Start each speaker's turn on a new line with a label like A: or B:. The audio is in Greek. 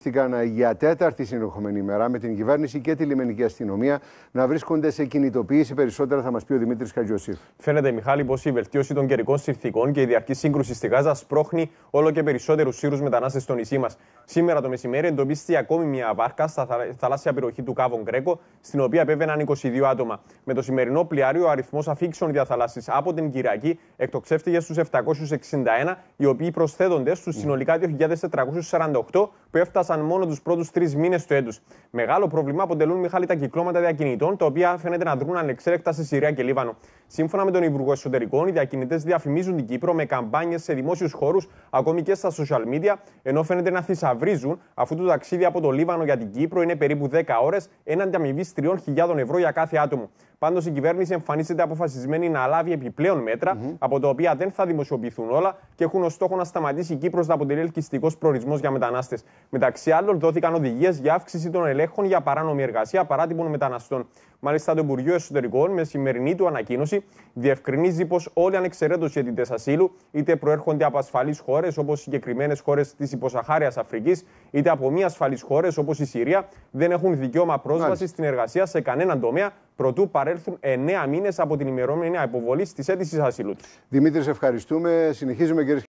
A: Στήκαν για τέταρτη συνεχόμενη ημέρα με την κυβέρνηση και τη λιμενική αστυνομία να βρίσκονται σε κινητοποίηση. Περισσότερα θα μας πει ο Δημήτρης Χατζιωσήφ.
B: Φαίνεται, Μιχάλη, πως η βελτίωση των καιρικών συνθήκων και η διαρκή σύγκρουση στη Γάζα σπρώχνει όλο και περισσότερους σύρους μετανάστες στο νησί μας. Σήμερα το μεσημέρι εντοπίστηκε ακόμη μια βάρκα στα θαλάσσια περιοχή του κάβων Κρέκο, στην οποία επέβαιναν 22 άτομα. Με το σημερινό πλοιάριο, ο αριθμός αφήξεων διαθαλάσση από την Κυριακή εκτοξεύτηκε στους 761, οι οποίοι προσθέτονται στους συνολικά 2.448 που έφτασαν μόνο τους πρώτους τρεις μήνες του έτους. Μεγάλο πρόβλημα αποτελούν, Μιχάλη, τα κυκλώματα διακινητών, τα οποία φαίνεται να δρούν ανεξέλεκτα σε Συρία και Λίβανο. Σύμφωνα με τον Υπουργό Εσωτερικών, οι διακινητές διαφημίζουν την Κύπρο με καμπάνιες σε δημόσιους χώρους, ακόμη και στα social media, ενώ φαίνεται να θησαυρίζουν, αφού το ταξίδι από το Λίβανο για την Κύπρο είναι περίπου 10 ώρε, έναντι αμοιβή 3.000 ευρώ για κάθε άτομο. Πάντως, η κυβέρνηση εμφανίζεται αποφασισμένη να λάβει επιπλέον μέτρα, mm-hmm. από τα οποία δεν θα δημοσιοποιηθούν όλα και έχουν ως στόχο να σταματήσει η Κύπρος να αποτελεί ελκυστικός προορισμός για μετανάστες. Μεταξύ άλλων, δόθηκαν οδηγίες για αύξηση των ελέγχων για παράνομη εργασία παράτυπων μεταναστών. Μάλιστα, το Υπουργείο Εσωτερικών, με σημερινή του ανακοίνωση, διευκρινίζει πως όλοι ανεξαιρέτω οι αιτητές ασύλου, είτε προέρχονται από ασφαλείς χώρες όπως συγκεκριμένες χώρες της υποσαχάριας Αφρικής, είτε από μη ασφαλείς χώρες όπως η Συρία, δεν έχουν δικαίωμα πρόσβαση στην εργασία σε κανέναν τομέα προτού παρέλθουν 9 μήνες από την ημερομηνία αποβολή της αίτησης ασύλου ευχαριστούμε.
A: Συνεχίζουμε,